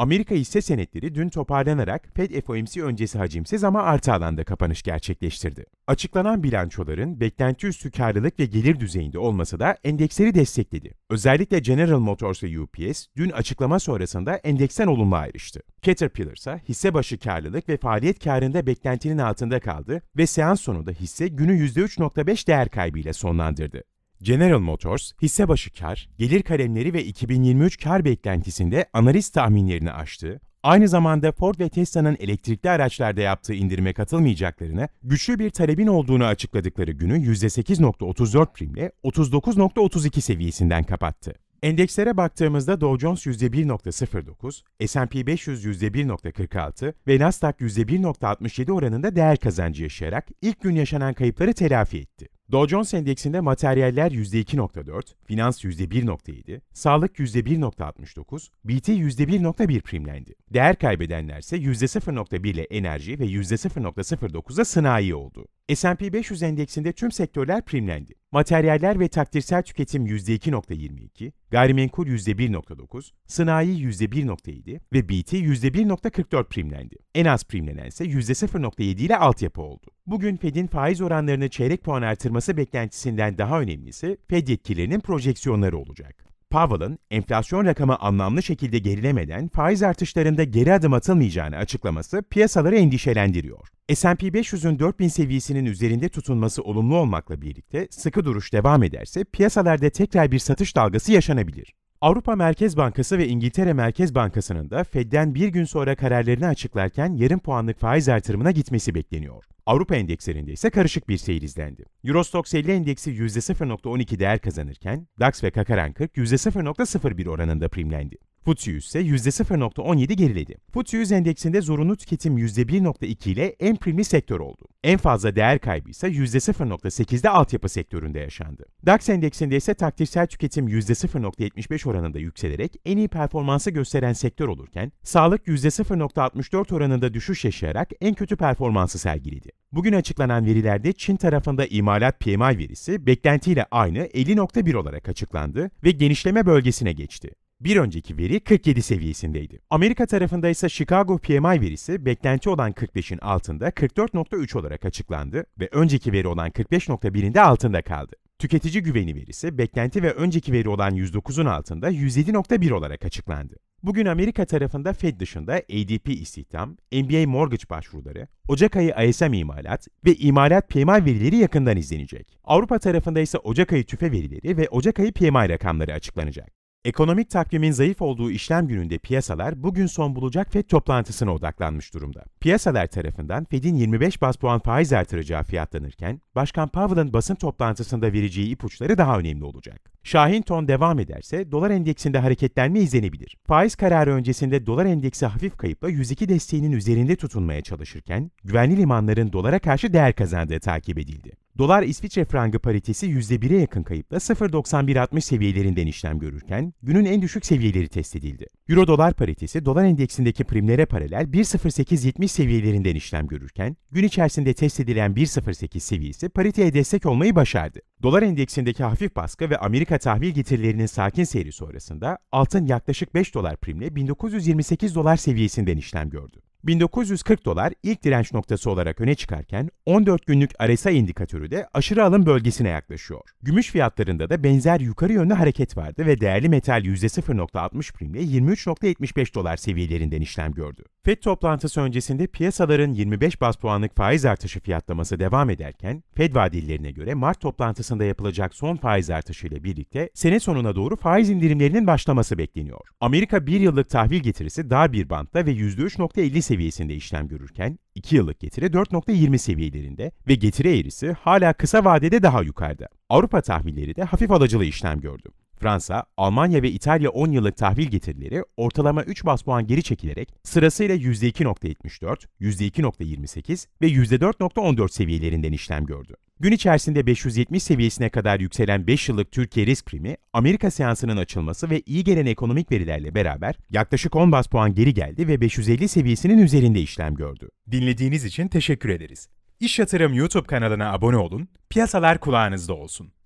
Amerika hisse senetleri dün toparlanarak Fed FOMC öncesi hacimsiz ama artı alanda kapanış gerçekleştirdi. Açıklanan bilançoların beklenti üstü karlılık ve gelir düzeyinde olması da endeksleri destekledi. Özellikle General Motors ve UPS dün açıklama sonrasında endeksen olumlu ayrıştı. Caterpillar ise hisse başı karlılık ve faaliyet karında beklentinin altında kaldı ve seans sonunda hisse günü %3.5 değer kaybıyla sonlandırdı. General Motors, hisse başı kar, gelir kalemleri ve 2023 kar beklentisinde analiz tahminlerini aştı, aynı zamanda Ford ve Tesla'nın elektrikli araçlarda yaptığı indirime katılmayacaklarını, güçlü bir talebin olduğunu açıkladıkları günü %8.34 primle 39.32 seviyesinden kapattı. Endekslere baktığımızda Dow Jones %1.09, S&P 500 %1.46 ve Nasdaq %1.67 oranında değer kazancı yaşayarak ilk gün yaşanan kayıpları telafi etti. Dow Jones Endeksinde materyaller %2.4, finans %1.7, sağlık %1.69, BT %1.1 primlendi. Değer kaybedenler ise %0.1 ile enerji ve %0.09 %0.09'da sınai oldu. S&P 500 endeksinde tüm sektörler primlendi. Materyaller ve takdirsel tüketim %2.22, gayrimenkul %1.9, sanayi %1.7 ve BT %1.44 primlendi. En az primlenense %0.7 ile altyapı oldu. Bugün Fed'in faiz oranlarını çeyrek puan artırması beklentisinden daha önemlisi Fed yetkililerinin projeksiyonları olacak. Powell'ın enflasyon rakamı anlamlı şekilde gerilemeden faiz artışlarında geri adım atılmayacağını açıklaması piyasaları endişelendiriyor. S&P 500'ün 4000 seviyesinin üzerinde tutunması olumlu olmakla birlikte sıkı duruş devam ederse piyasalarda tekrar bir satış dalgası yaşanabilir. Avrupa Merkez Bankası ve İngiltere Merkez Bankası'nın da Fed'den bir gün sonra kararlarını açıklarken yarım puanlık faiz artırımına gitmesi bekleniyor. Avrupa endekslerinde ise karışık bir seyir izlendi. Eurostox 50 endeksi %0.12 değer kazanırken DAX ve KAK 40 %0.01 oranında primlendi. FTSE ise %0.17 geriledi. FTSE 100 endeksinde zorunlu tüketim %1.2 ile en primli sektör oldu. En fazla değer kaybı ise %0.8'de altyapı sektöründe yaşandı. DAX endeksinde ise taktirsel tüketim %0.75 oranında yükselerek en iyi performansı gösteren sektör olurken, sağlık %0.64 oranında düşüş yaşayarak en kötü performansı sergiledi. Bugün açıklanan verilerde Çin tarafında imalat PMI verisi beklentiyle aynı 50.1 olarak açıklandı ve genişleme bölgesine geçti. Bir önceki veri 47 seviyesindeydi. Amerika tarafında ise Chicago PMI verisi beklenti olan 45'in altında 44.3 olarak açıklandı ve önceki veri olan 45.1'inde altında kaldı. Tüketici güveni verisi beklenti ve önceki veri olan 109'un altında 107.1 olarak açıklandı. Bugün Amerika tarafında Fed dışında ADP istihdam, MBA mortgage başvuruları, Ocak ayı ISM imalat ve imalat PMI verileri yakından izlenecek. Avrupa tarafında ise Ocak ayı tüfe verileri ve Ocak ayı PMI rakamları açıklanacak. Ekonomik takvimin zayıf olduğu işlem gününde piyasalar bugün son bulacak FED toplantısına odaklanmış durumda. Piyasalar tarafından FED'in 25 bas puan faiz artıracağı fiyatlanırken, Başkan Powell'ın basın toplantısında vereceği ipuçları daha önemli olacak. Şahin ton devam ederse dolar endeksinde hareketlenme izlenebilir. Faiz kararı öncesinde dolar endeksi hafif kayıpla 102 desteğinin üzerinde tutunmaya çalışırken, güvenli limanların dolara karşı değer kazandığı takip edildi. Dolar İsviçre frangı paritesi %1'e yakın kayıpla 0.91.60 seviyelerinden işlem görürken günün en düşük seviyeleri test edildi. Euro dolar paritesi dolar endeksindeki primlere paralel 1.08.70 seviyelerinden işlem görürken gün içerisinde test edilen 1.08 seviyesi pariteye destek olmayı başardı. Dolar endeksindeki hafif baskı ve Amerika tahvil getirilerinin sakin seyri sonrasında altın yaklaşık 5 dolar primle 1928 dolar seviyesinden işlem gördü. 1940 dolar ilk direnç noktası olarak öne çıkarken 14 günlük RSI indikatörü de aşırı alım bölgesine yaklaşıyor. Gümüş fiyatlarında da benzer yukarı yönlü hareket vardı ve değerli metal %0.60 primle 23.75 dolar seviyelerinden işlem gördü. FED toplantısı öncesinde piyasaların 25 bas puanlık faiz artışı fiyatlaması devam ederken FED vadillerine göre Mart toplantısında yapılacak son faiz artışı ile birlikte sene sonuna doğru faiz indirimlerinin başlaması bekleniyor. Amerika bir yıllık tahvil getirisi dar bir bantta ve %3.50 seviyesinde işlem görürken 2 yıllık getiri 4.20 seviyelerinde ve getiri eğrisi hala kısa vadede daha yukarıda. Avrupa tahvilleri de hafif alıcılı işlem gördü. Fransa, Almanya ve İtalya 10 yıllık tahvil getirileri ortalama 3 bas puan geri çekilerek sırasıyla %2.74, %2.28 ve %4.14 seviyelerinden işlem gördü. Gün içerisinde 570 seviyesine kadar yükselen 5 yıllık Türkiye risk primi, Amerika seansının açılması ve iyi gelen ekonomik verilerle beraber yaklaşık 10 bas puan geri geldi ve 550 seviyesinin üzerinde işlem gördü. Dinlediğiniz için teşekkür ederiz. İş Yatırım YouTube kanalına abone olun, piyasalar kulağınızda olsun.